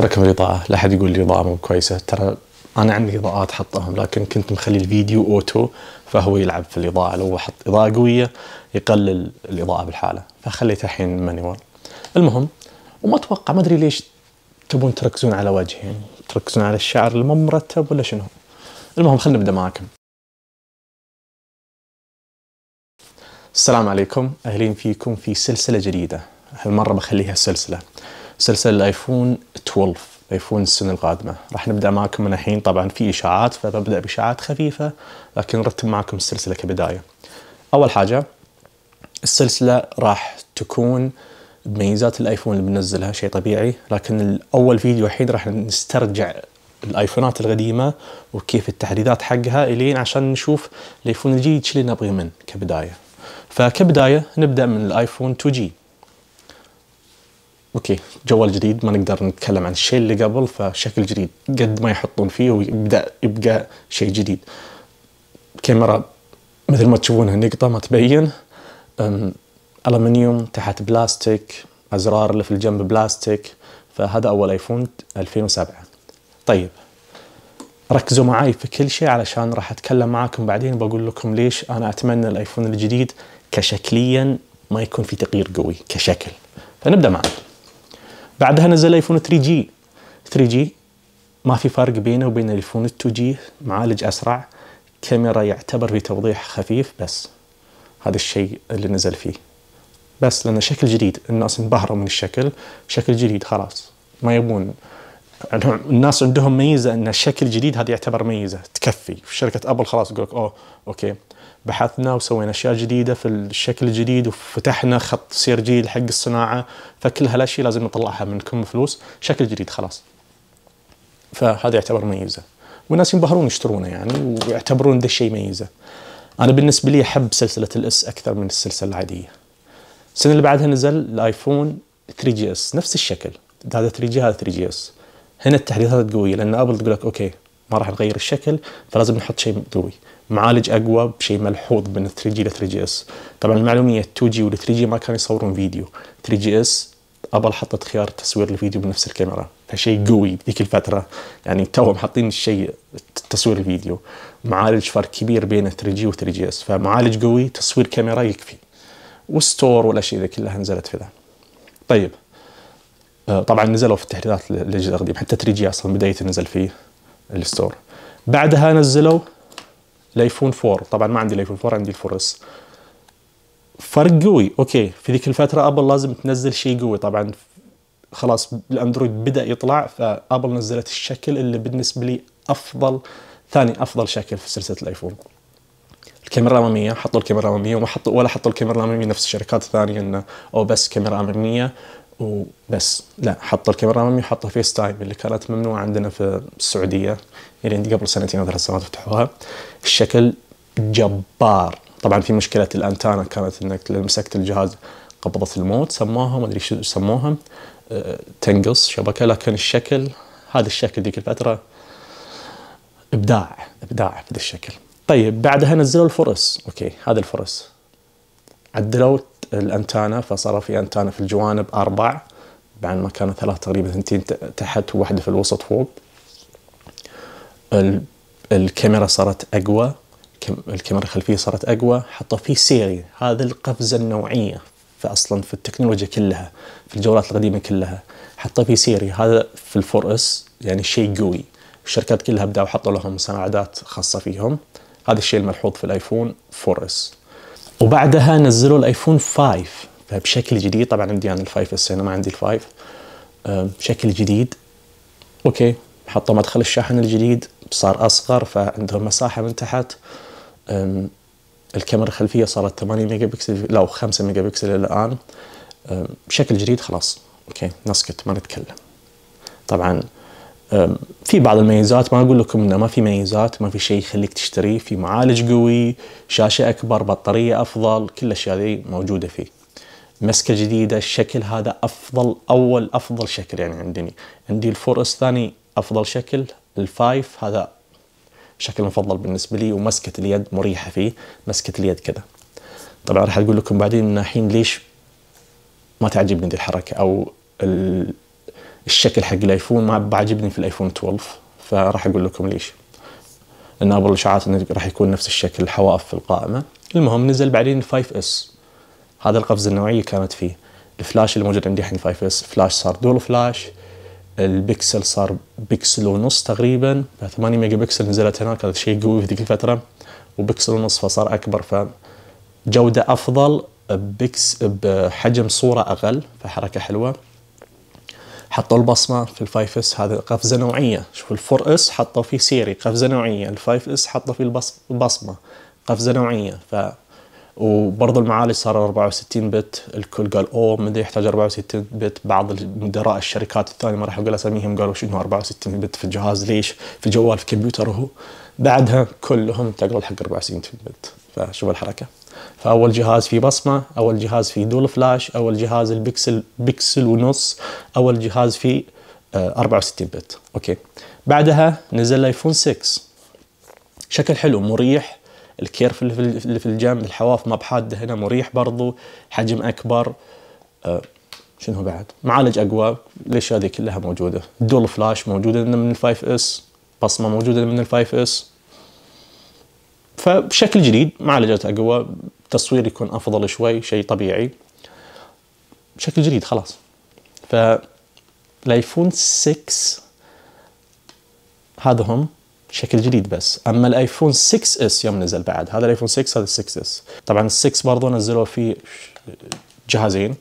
شو رقم الاضاءه لا احد يقول لي اضاءه مو كويسه ترى انا عندي اضاءات حطهم لكن كنت مخلي الفيديو اوتو فهو يلعب في الاضاءه لو حط اضاءه قويه يقلل الاضاءه بالحاله فخليته الحين مانيوال المهم وما اتوقع ما ادري ليش تبون تركزون على وجهين، تركزون على الشعر اللي مو مرتب ولا شنو المهم خلينا نبدا معاكم السلام عليكم اهلين فيكم في سلسله جديده هالمره بخليها سلسله سلسله الايفون 12 ايفون السنه القادمه راح نبدا معكم من الحين طبعا في اشاعات فببدا باشاعات خفيفه لكن نرتب معكم السلسله كبدايه اول حاجه السلسله راح تكون بميزات الايفون اللي بننزلها شيء طبيعي لكن اول فيديو الحين راح نسترجع الايفونات القديمه وكيف التحديثات حقها الين عشان نشوف الايفون الجديد شو اللي نبغي منه كبدايه فكبدايه نبدا من الايفون 2 جي اوكي جوال جديد ما نقدر نتكلم عن الشيء اللي قبل فشكل جديد قد ما يحطون فيه ويبدا يبقى شيء جديد كاميرا مثل ما تشوفونها نقطه ما تبين ألمنيوم تحت بلاستيك أزرار اللي في الجنب بلاستيك فهذا أول آيفون 2007 طيب ركزوا معاي في كل شيء علشان راح أتكلم معاكم بعدين بقول لكم ليش أنا أتمنى الآيفون الجديد كشكليا ما يكون في تغيير قوي كشكل فنبدأ معاي بعدها نزل ايفون 3 جي 3 جي ما في فرق بينه وبين الايفون 2 جي معالج اسرع كاميرا يعتبر في توضيح خفيف بس هذا الشيء اللي نزل فيه بس لان شكل جديد الناس انبهروا من الشكل شكل جديد خلاص ما يبون الناس عندهم ميزه ان الشكل الجديد هذا يعتبر ميزه تكفي في شركه ابل خلاص يقول لك اوه اوكي بحثنا وسوينا اشياء جديده في الشكل الجديد وفتحنا خط سيرجي حق الصناعه فكل هالاشياء لازم نطلعها منكم فلوس شكل جديد خلاص. فهذا يعتبر ميزه والناس ينبهرون يشترونه يعني ويعتبرون ذا الشيء ميزه. انا بالنسبه لي احب سلسله الاس اكثر من السلسله العاديه. السنه اللي بعدها نزل الايفون 3 جي اس نفس الشكل هذا 3 جي هذا 3 جي اس. هنا التحديثات قويه لان ابل تقول لك اوكي ما راح نغير الشكل فلازم نحط شيء قوي معالج اقوى بشيء ملحوظ بين 3 جي ل 3 جي اس طبعا المعلوميه 2 جي وال 3 جي ما كانوا يصورون فيديو 3 جي اس ابل حطت خيار تصوير الفيديو بنفس الكاميرا فشيء قوي بذيك الفتره يعني توهم حاطين الشيء تصوير الفيديو معالج فرق كبير بين 3 جي و 3 جي اس فمعالج قوي تصوير كاميرا يكفي وستور والاشياء ذي كلها نزلت في ذا طيب آه، طبعا نزلوا في التحديثات للاجهزه القديمه حتى 3 جي اصلا بدايه نزل فيه الستور بعدها نزلوا الايفون 4 طبعا ما عندي الايفون 4 عندي الفور فرق قوي اوكي في ذيك الفتره ابل لازم تنزل شيء قوي طبعا خلاص الاندرويد بدا يطلع فابل نزلت الشكل اللي بالنسبه لي افضل ثاني افضل شكل في سلسله الايفون الكاميرا الاماميه حطوا الكاميرا الاماميه وما حطوا ولا حطوا الكاميرا الاماميه نفس الشركات الثانيه انه او بس كاميرا اماميه وبس لا حط الكاميرا امامي وحط فيس تايم اللي كانت ممنوعه عندنا في السعوديه يعني قبل سنتين او ثلاث سنوات فتحوها الشكل جبار طبعا في مشكله الانتانا كانت انك لو مسكت الجهاز قبضه الموت سموها ما ادري شو سموها أه تنقص شبكه لكن الشكل هذا الشكل ذيك الفتره ابداع ابداع بهذا الشكل طيب بعدها نزلوا الفرس اوكي هذا الفرس عدلوا الانتانا فصار في انتانا في الجوانب اربع بعد ما كانوا ثلاث تقريبا اثنتين تحت وواحده في الوسط فوق الكاميرا صارت اقوى الكاميرا الخلفيه صارت اقوى حطوا فيه سيري هذه القفزه النوعيه فاصلا في التكنولوجيا كلها في الجوالات القديمه كلها حطوا فيه سيري هذا في الفور اس يعني شيء قوي الشركات كلها بدأوا حطوا لهم مساعدات خاصه فيهم هذا الشيء الملحوظ في الايفون 4 اس وبعدها نزلوا الايفون 5 فبشكل جديد طبعا عندي انا ال5 انا ما عندي ال5 آه، بشكل جديد اوكي حطوا مدخل الشاحن الجديد صار اصغر فعندهم مساحه من تحت الكاميرا الخلفيه صارت 8 ميجا بكسل لا 5 ميجا بكسل الان بشكل جديد خلاص اوكي نسكت ما نتكلم طبعا في بعض الميزات ما اقول لكم انه ما في ميزات ما في شيء يخليك تشتريه في معالج قوي شاشه اكبر بطاريه افضل كل الاشياء ذي موجوده فيه مسكه جديده الشكل هذا افضل اول افضل شكل يعني عندني عندي الفور اس ثاني افضل شكل الفايف هذا شكل مفضل بالنسبه لي ومسكه اليد مريحه فيه مسكه اليد كذا طبعا راح اقول لكم بعدين الحين ليش ما تعجبني دي الحركه او الشكل حق الايفون ما بعجبني في الايفون 12 فراح اقول لكم ليش النابل الاشعاعات انه راح يكون نفس الشكل الحواف في القائمه المهم نزل بعدين 5 اس هذا القفزه النوعيه كانت فيه الفلاش اللي موجود عندي الحين 5 اس فلاش صار دول فلاش البكسل صار بكسل ونص تقريبا 8 ميجا بكسل نزلت هناك هذا شيء قوي في ذيك الفتره وبكسل ونص فصار اكبر ف جوده افضل بكس بحجم صوره اقل فحركه حلوه حطوا البصمه في الفايف اس هذا قفزه نوعيه شوف الفور اس حطوا فيه سيري قفزه نوعيه الفايف اس حطوا فيه البصمه قفزه نوعيه ف وبرضه المعالج صار 64 بت الكل قال اوه من يحتاج 64 بت بعض مدراء الشركات الثانيه ما راح اقول اساميهم قالوا شنو 64 بت في الجهاز ليش في جوال في كمبيوتر هو بعدها كلهم انتقلوا حق 64 بت فشوف الحركه فاول جهاز في بصمه اول جهاز في دول فلاش اول جهاز البكسل بكسل ونص اول جهاز في 64 آه، بت اوكي بعدها نزل الايفون 6 شكل حلو مريح الكيرف اللي في الجنب الحواف ما بحاده هنا مريح برضو حجم اكبر أه شنو بعد معالج اقوى ليش هذه كلها موجوده دول فلاش موجوده من الفايف اس بصمه موجوده من الفايف اس فبشكل جديد معالجات اقوى تصوير يكون افضل شوي شيء طبيعي بشكل جديد خلاص ف الايفون 6 هذا هم شكل جديد بس اما الايفون 6 اس يوم نزل بعد هذا الايفون 6 هذا 6 اس طبعا ال 6 برضه نزلوا فيه جهازين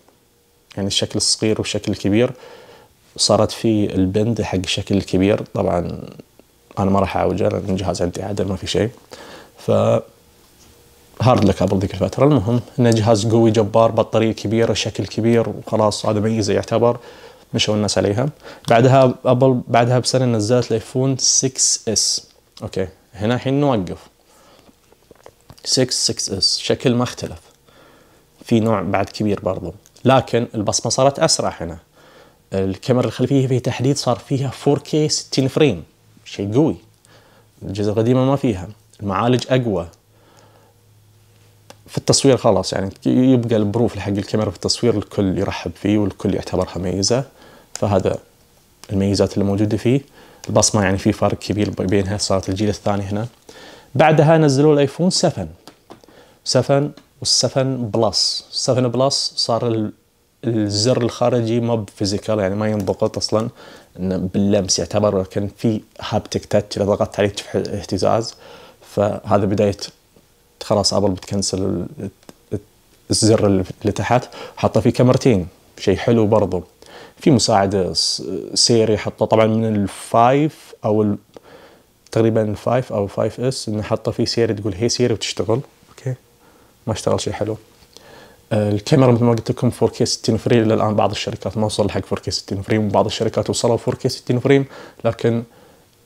يعني الشكل الصغير والشكل الكبير صارت في البند حق الشكل الكبير طبعا انا ما راح اعوجه لان الجهاز عندي عدل ما في شيء ف هارد لك قبل ذيك الفتره المهم انه جهاز قوي جبار بطاريه كبيره شكل كبير وخلاص هذا ميزه يعتبر مشوا الناس عليها بعدها ابل بعدها بسنه نزلت الايفون 6 اس اوكي هنا الحين نوقف 6 6 اس شكل ما اختلف في نوع بعد كبير برضو لكن البصمه صارت اسرع هنا الكاميرا الخلفيه في تحديد صار فيها 4K 60 فريم شيء قوي الجزء القديمه ما فيها المعالج اقوى في التصوير خلاص يعني يبقى البروف حق الكاميرا في التصوير الكل يرحب فيه والكل يعتبرها ميزه فهذا الميزات اللي موجوده فيه البصمه يعني في فرق كبير بينها صارت الجيل الثاني هنا بعدها نزلوا الايفون 7 7 وال7 بلس 7 بلس صار الزر الخارجي ما فيزيكال يعني ما ينضغط اصلا باللمس يعتبر كان في هابتك تاتش اذا ضغطت عليه تشوف اهتزاز فهذا بدايه خلاص ابل بتكنسل الزر اللي تحت حاطه فيه كاميرتين شيء حلو برضو في مساعده سيري حطه طبعا من الفايف او تقريبا الفايف او الفايف اس انه حاطه فيه سيري تقول هي سيري وتشتغل اوكي ما اشتغل شيء حلو آه، الكاميرا مثل ما قلت لكم 4K 60 فريم الى الان بعض الشركات ما وصل حق 4K 60 فريم وبعض الشركات وصلوا 4K 60 فريم لكن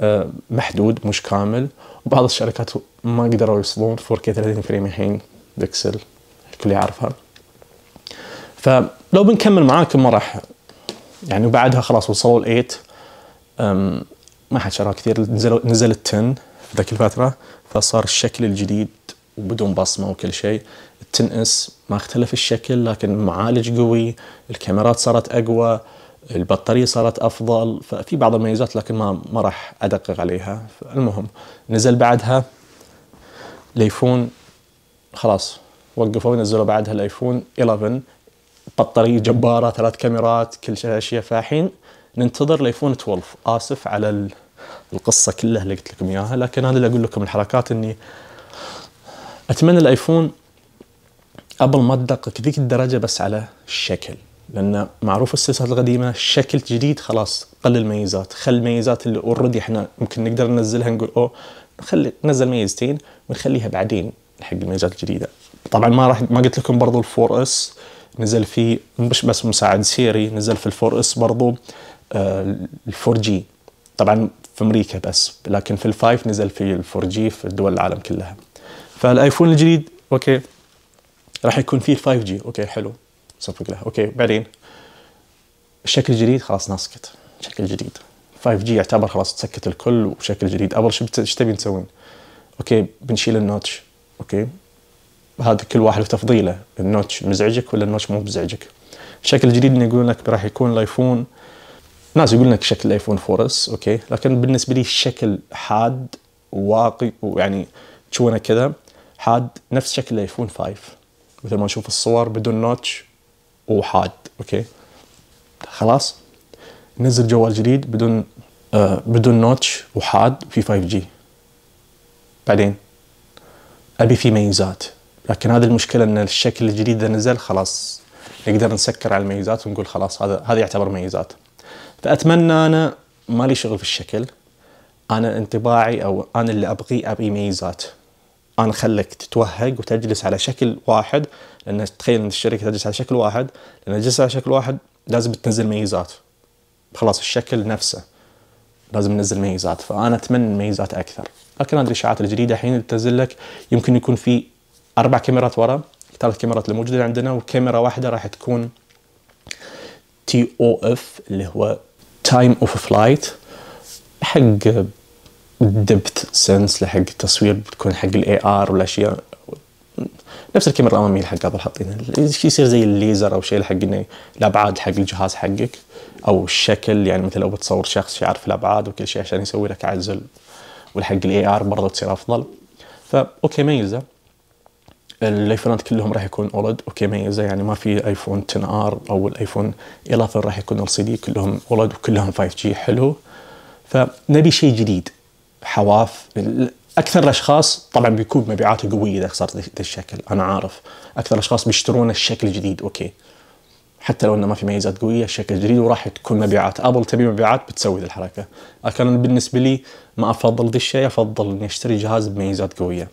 آه، محدود مش كامل وبعض الشركات ما قدروا يوصلون 4K 30 فريم الحين بكسل الكل يعرفها فلو بنكمل معاكم ما راح يعني بعدها خلاص وصلوا ال 8 ما حد شراها كثير نزل نزل ال 10 في ذاك الفتره فصار الشكل الجديد وبدون بصمه وكل شيء ال 10 اس ما اختلف الشكل لكن معالج قوي الكاميرات صارت اقوى البطاريه صارت افضل ففي بعض الميزات لكن ما ما راح ادقق عليها المهم نزل بعدها الايفون خلاص وقفوا ونزلوا بعدها الايفون 11 بطاريه جباره ثلاث كاميرات كل شيء اشياء فالحين ننتظر الايفون 12 اسف على القصه كلها اللي قلت لكم اياها لكن انا اللي اقول لكم الحركات اني اتمنى الايفون قبل ما تدقق ذيك الدرجه بس على الشكل لان معروف السلسله القديمه شكل جديد خلاص قل الميزات خلي الميزات اللي اوريدي احنا ممكن نقدر ننزلها نقول اوه نخلي ننزل ميزتين ونخليها بعدين حق الميزات الجديده طبعا ما راح ما قلت لكم برضو الفور اس نزل فيه مش بس مساعد سيري نزل في الفور اس برضو آه، الفور جي طبعا في امريكا بس لكن في الفايف نزل في الفور جي في دول العالم كلها فالايفون الجديد اوكي راح يكون فيه 5 جي اوكي حلو صفق له اوكي بعدين الشكل الجديد خلاص ناسكت شكل جديد 5G يعتبر خلاص تسكت الكل وشكل جديد ابل شيء ايش تبي تسوين؟ اوكي بنشيل النوتش اوكي هذا كل واحد وتفضيله النوتش مزعجك ولا النوتش مو مزعجك الشكل الجديد اللي يقول لك راح يكون الايفون ناس يقول لك شكل الايفون 4 اس اوكي لكن بالنسبه لي الشكل حاد واقي ويعني تشونه كذا حاد نفس شكل الايفون 5 مثل ما نشوف الصور بدون نوتش وحاد اوكي خلاص نزل جوال جديد بدون آه بدون نوتش وحاد في 5 g بعدين ابي فيه ميزات لكن هذه المشكله ان الشكل الجديد اذا نزل خلاص نقدر نسكر على الميزات ونقول خلاص هذا هذا يعتبر ميزات فاتمنى انا مالي شغل في الشكل انا انطباعي او انا اللي ابغيه ابي ميزات انا خلك تتوهق وتجلس على شكل واحد لان تخيل ان الشركه تجلس على شكل واحد لان تجلس على شكل واحد لازم تنزل ميزات خلاص الشكل نفسه لازم ننزل ميزات فانا اتمنى ميزات اكثر لكن هذه الاشاعات الجديده الحين تنزل لك يمكن يكون في اربع كاميرات ورا ثلاث كاميرات الموجوده عندنا وكاميرا واحده راح تكون تي او اف اللي هو تايم اوف فلايت حق دبت سنس لحق التصوير بتكون حق الاي ار والاشياء نفس الكاميرا الاماميه حق ابل حاطينها يصير زي الليزر او شيء لحق انه الابعاد حق الجهاز حقك او الشكل يعني مثلا لو بتصور شخص يعرف الابعاد وكل شيء عشان يسوي لك عزل والحق الاي ار برضه تصير افضل فا اوكي ميزه الايفونات كلهم راح يكون اولد اوكي ميزه يعني ما في ايفون 10 ار او الايفون 11 راح يكون ال سي دي كلهم اولد وكلهم 5 جي حلو فنبي شيء جديد حواف اكثر الاشخاص طبعا بيكون مبيعاته قويه اذا خسرت ذا الشكل انا عارف اكثر الاشخاص بيشترون الشكل الجديد اوكي حتى لو انه ما في ميزات قويه الشكل الجديد وراح تكون مبيعات ابل تبي مبيعات بتسوي ذي الحركه لكن أنا بالنسبه لي ما افضل ذا الشيء افضل اني اشتري جهاز بميزات قويه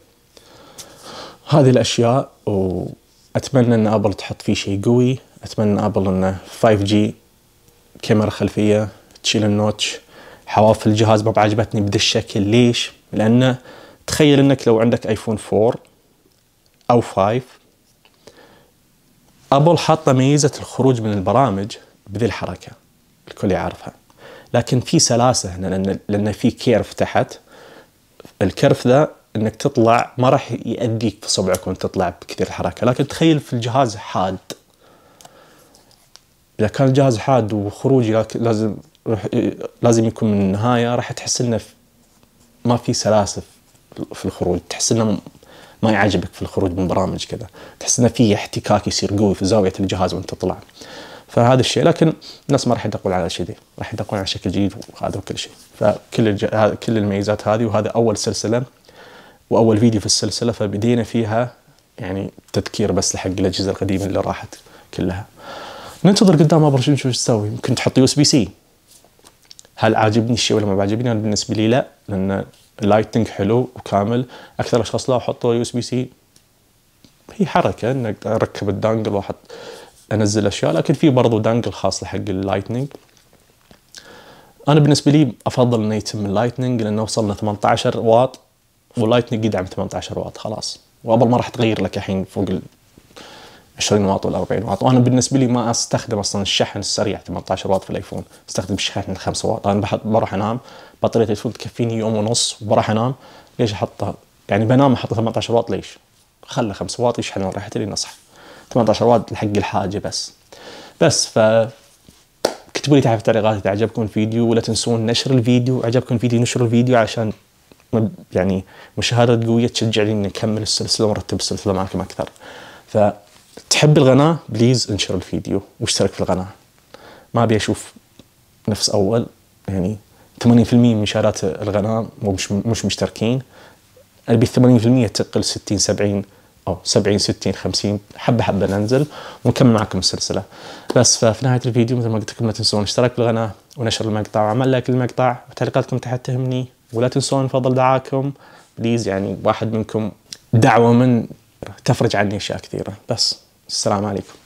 هذه الاشياء واتمنى ان ابل تحط فيه شيء قوي اتمنى ابل انه 5G كاميرا خلفيه تشيل النوتش حواف الجهاز ما بعجبتني بهذا الشكل ليش؟ لأنه تخيل أنك لو عندك ايفون 4 أو 5 أبل حاطة ميزة الخروج من البرامج بذي الحركة الكل يعرفها لكن في سلاسة هنا لأن, لأن في كيرف تحت الكيرف ذا انك تطلع ما راح يأذيك في صبعك وانت تطلع بكثير حركه لكن تخيل في الجهاز حاد. اذا كان الجهاز حاد وخروجي لازم رح لازم يكون من النهايه راح تحس انه ما في سلاسه في الخروج تحس انه ما يعجبك في الخروج من برامج كذا تحس انه في احتكاك يصير قوي في زاويه الجهاز وانت تطلع فهذا الشيء لكن الناس ما راح يدقون على شيء ذي راح يدقون على شكل جديد وهذا وكل شيء فكل الج... كل الميزات هذه وهذا اول سلسله واول فيديو في السلسله فبدينا فيها يعني تذكير بس لحق الاجهزه القديمه اللي راحت كلها ننتظر قدام ابر شو نشوف ايش تسوي ممكن تحط يو اس بي سي هل عاجبني الشيء ولا ما بعجبني انا بالنسبه لي لا لان اللايتنج حلو وكامل اكثر اشخاص لا حطوا يو اس بي سي هي حركه انك اركب الدانجل واحط انزل اشياء لكن في برضو دانجل خاصه حق اللايتنج انا بالنسبه لي افضل انه يتم اللايتنج لانه وصلنا 18 واط واللايتنج يدعم 18 واط خلاص وقبل ما راح تغير لك الحين فوق 20 واط ولا 40 واط وانا بالنسبه لي ما استخدم اصلا الشحن السريع 18 واط في الايفون استخدم الشحن 5 واط انا بحط بروح انام بطاريه الايفون تكفيني يوم ونص وبروح انام ليش احطها يعني بنام احط 18 واط ليش خله 5 واط يشحن راحت لين اصحى 18 واط لحق الحاجه بس بس ف اكتبوا لي تحت في التعليقات اذا عجبكم الفيديو ولا تنسون نشر الفيديو عجبكم الفيديو نشر الفيديو عشان يعني مشاهدة قوية تشجعني اني اكمل السلسلة وارتب السلسلة معكم اكثر ف تحب القناة بليز انشر الفيديو واشترك في القناة ما أبي أشوف نفس أول يعني 80% من مشاهدات القناة مش مش مشتركين أبي 80% تقل 60 70 أو 70 60 50 حبة حبة ننزل ونكمل معكم السلسلة بس ففي نهاية الفيديو مثل ما قلت لكم لا تنسون الاشتراك في القناة ونشر المقطع وعمل لايك للمقطع وتعليقاتكم تحت تهمني ولا تنسون فضل دعاكم بليز يعني واحد منكم دعوة من تفرج عني اشياء كثيره بس السلام عليكم